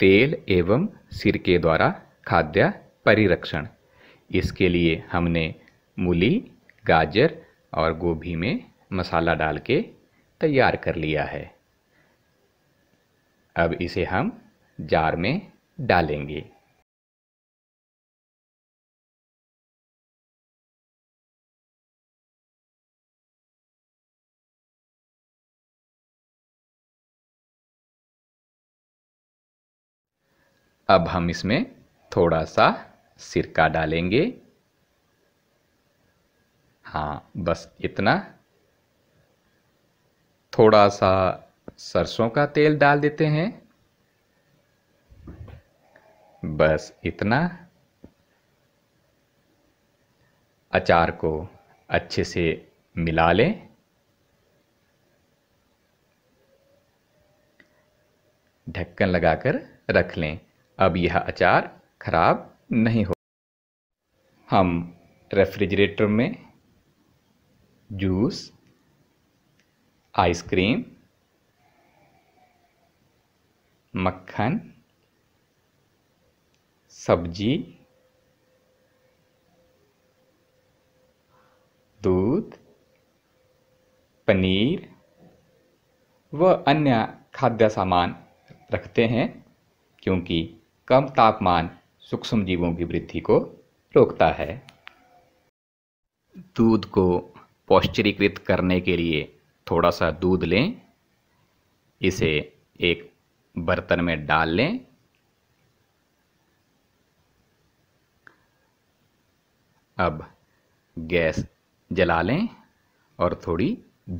तेल एवं सिरके द्वारा खाद्य परिरक्षण इसके लिए हमने मूली गाजर और गोभी में मसाला डाल के तैयार कर लिया है अब इसे हम जार में डालेंगे अब हम इसमें थोड़ा सा सिरका डालेंगे हाँ बस इतना थोड़ा सा सरसों का तेल डाल देते हैं बस इतना अचार को अच्छे से मिला लें ढक्कन लगाकर रख लें अब यह अचार खराब नहीं हो हम रेफ्रिजरेटर में जूस आइसक्रीम मक्खन सब्जी दूध पनीर व अन्य खाद्य सामान रखते हैं क्योंकि कम तापमान सूक्ष्म जीवों की वृद्धि को रोकता है दूध को पौष्टिकीकृत करने के लिए थोड़ा सा दूध लें इसे एक बर्तन में डाल लें अब गैस जला लें और थोड़ी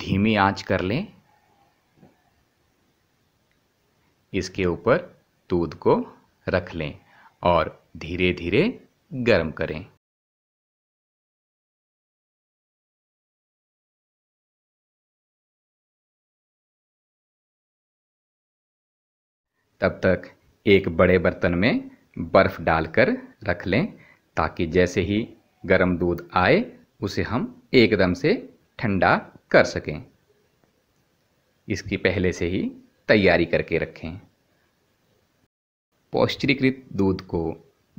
धीमी आंच कर लें इसके ऊपर दूध को रख लें और धीरे धीरे गर्म करें तब तक एक बड़े बर्तन में बर्फ़ डालकर रख लें ताकि जैसे ही गर्म दूध आए उसे हम एकदम से ठंडा कर सकें इसकी पहले से ही तैयारी करके रखें पौष्टिकृत दूध को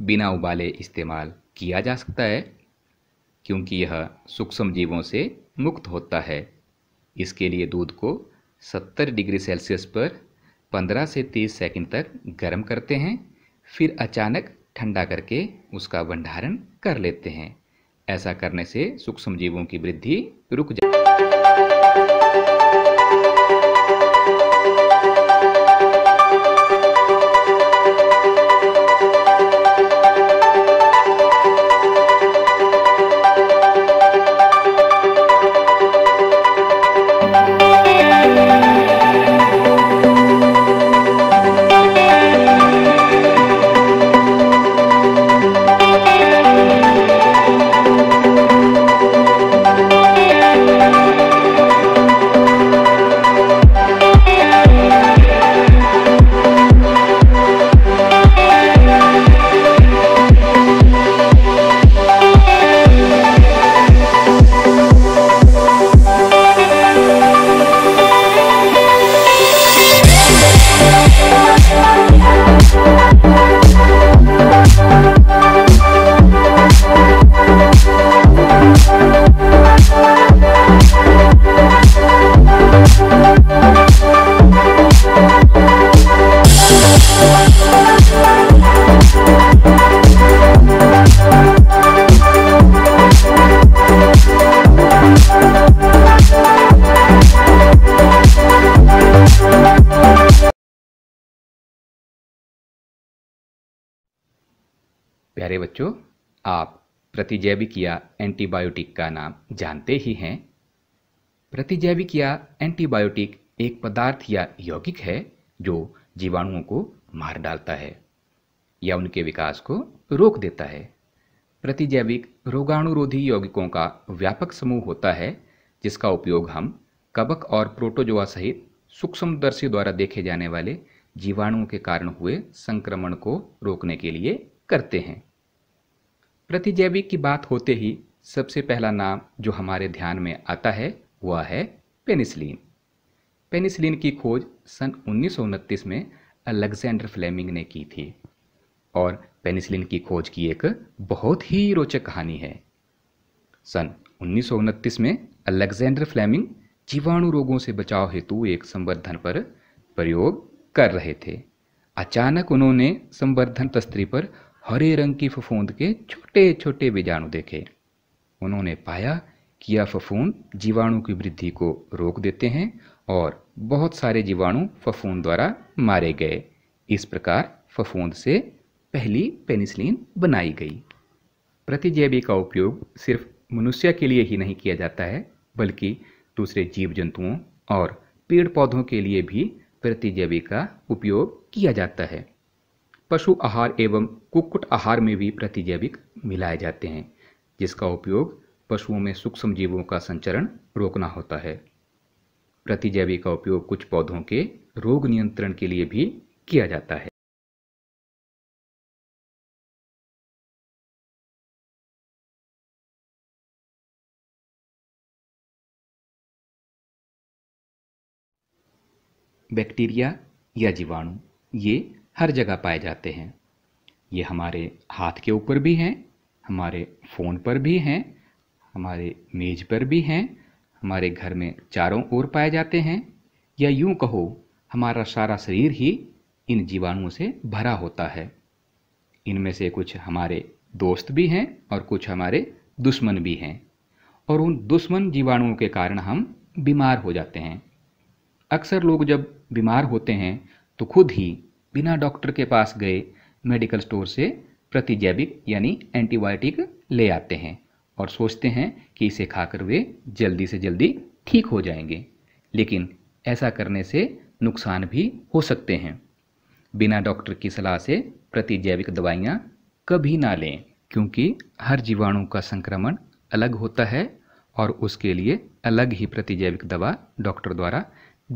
बिना उबाले इस्तेमाल किया जा सकता है क्योंकि यह सूक्ष्म जीवों से मुक्त होता है इसके लिए दूध को 70 डिग्री सेल्सियस पर 15 से 30 सेकंड तक गर्म करते हैं फिर अचानक ठंडा करके उसका भंडारण कर लेते हैं ऐसा करने से सूक्ष्म जीवों की वृद्धि रुक जाती प्यारे बच्चों आप प्रतिजैविक या एंटीबायोटिक का नाम जानते ही हैं प्रतिजैविक या एंटीबायोटिक एक पदार्थ या यौगिक है जो जीवाणुओं को मार डालता है या उनके विकास को रोक देता है प्रतिजैविक रोगाणुरोधी यौगिकों का व्यापक समूह होता है जिसका उपयोग हम कबक और प्रोटोजोआ सहित सूक्ष्मदर्शी द्वारा देखे जाने वाले जीवाणुओं के कारण हुए संक्रमण को रोकने के लिए करते हैं प्रतिजैविक की बात होते ही सबसे पहला नाम जो हमारे ध्यान में आता है वह है पेनिसिलिन पेनिसिलिन की खोज सन उन्नीस में अलेक्जेंडर फ्लेमिंग ने की थी और पेनिसिलिन की खोज की एक बहुत ही रोचक कहानी है सन उन्नीस में अलेक्जेंडर फ्लेमिंग जीवाणु रोगों से बचाव हेतु एक संवर्धन पर प्रयोग कर रहे थे अचानक उन्होंने संवर्धन तस्त्री पर हरे रंग की फफूंद के छोटे छोटे बीजाणु देखे उन्होंने पाया कि यह फफूंद जीवाणु की वृद्धि को रोक देते हैं और बहुत सारे जीवाणु फफूंद द्वारा मारे गए इस प्रकार फफूंद से पहली पेनिसिलिन बनाई गई प्रतिजैवी का उपयोग सिर्फ मनुष्य के लिए ही नहीं किया जाता है बल्कि दूसरे जीव जंतुओं और पेड़ पौधों के लिए भी प्रतिजैविक का उपयोग किया जाता है पशु आहार एवं कुक्कुट आहार में भी प्रतिजैविक मिलाए जाते हैं जिसका उपयोग पशुओं में सूक्ष्म जीवों का संचरण रोकना होता है प्रतिजैविक का उपयोग कुछ पौधों के रोग नियंत्रण के लिए भी किया जाता है बैक्टीरिया या जीवाणु ये हर जगह पाए जाते हैं ये हमारे हाथ के ऊपर भी हैं हमारे फ़ोन पर भी हैं हमारे मेज़ पर भी हैं हमारे घर में चारों ओर पाए जाते हैं या यूं कहो हमारा सारा शरीर ही इन जीवाणुओं से भरा होता है इनमें से कुछ हमारे दोस्त भी हैं और कुछ हमारे दुश्मन भी हैं और उन दुश्मन जीवाणुओं के कारण हम बीमार हो जाते हैं अक्सर लोग जब बीमार होते हैं तो खुद ही बिना डॉक्टर के पास गए मेडिकल स्टोर से प्रतिजैविक यानी एंटीबायोटिक ले आते हैं और सोचते हैं कि इसे खाकर वे जल्दी से जल्दी ठीक हो जाएंगे लेकिन ऐसा करने से नुकसान भी हो सकते हैं बिना डॉक्टर की सलाह से प्रतिजैविक दवाइयाँ कभी ना लें क्योंकि हर जीवाणु का संक्रमण अलग होता है और उसके लिए अलग ही प्रतिजैविक दवा डॉक्टर द्वारा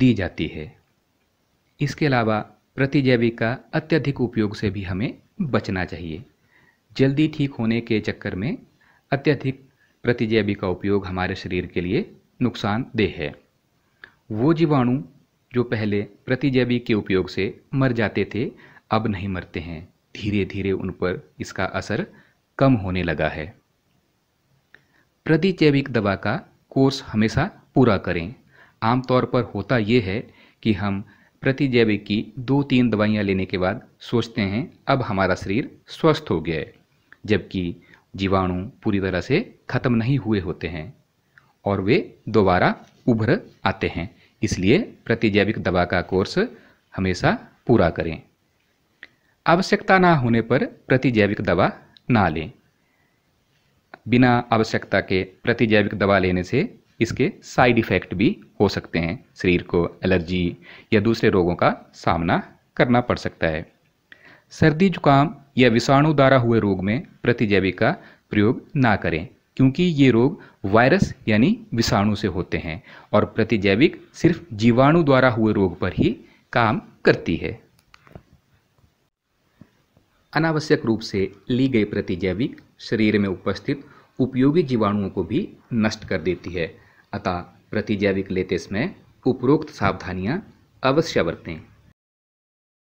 दी जाती है इसके अलावा प्रतिजैविक का अत्यधिक उपयोग से भी हमें बचना चाहिए जल्दी ठीक होने के चक्कर में अत्यधिक प्रतिजैविक का उपयोग हमारे शरीर के लिए नुकसानदेह है वो जीवाणु जो पहले प्रतिजैविक के उपयोग से मर जाते थे अब नहीं मरते हैं धीरे धीरे उन पर इसका असर कम होने लगा है प्रतिजैविक दवा का कोर्स हमेशा पूरा करें आमतौर पर होता यह है कि हम प्रतिजैविक की दो तीन दवाइयाँ लेने के बाद सोचते हैं अब हमारा शरीर स्वस्थ हो गया है जबकि जीवाणु पूरी तरह से खत्म नहीं हुए होते हैं और वे दोबारा उभर आते हैं इसलिए प्रतिजैविक दवा का कोर्स हमेशा पूरा करें आवश्यकता ना होने पर प्रतिजैविक दवा ना लें बिना आवश्यकता के प्रतिजैविक दवा लेने से इसके साइड इफ़ेक्ट भी हो सकते हैं शरीर को एलर्जी या दूसरे रोगों का सामना करना पड़ सकता है सर्दी जुकाम या विषाणु द्वारा हुए रोग में प्रतिजैविक का प्रयोग ना करें क्योंकि ये रोग वायरस यानी विषाणु से होते हैं और प्रतिजैविक सिर्फ जीवाणु द्वारा हुए रोग पर ही काम करती है अनावश्यक रूप से ली गई प्रतिजैविक शरीर में उपस्थित उपयोगी जीवाणुओं को भी नष्ट कर देती है अतः प्रतिजैविक लेते समय उपरोक्त सावधानियां अवश्य बरतें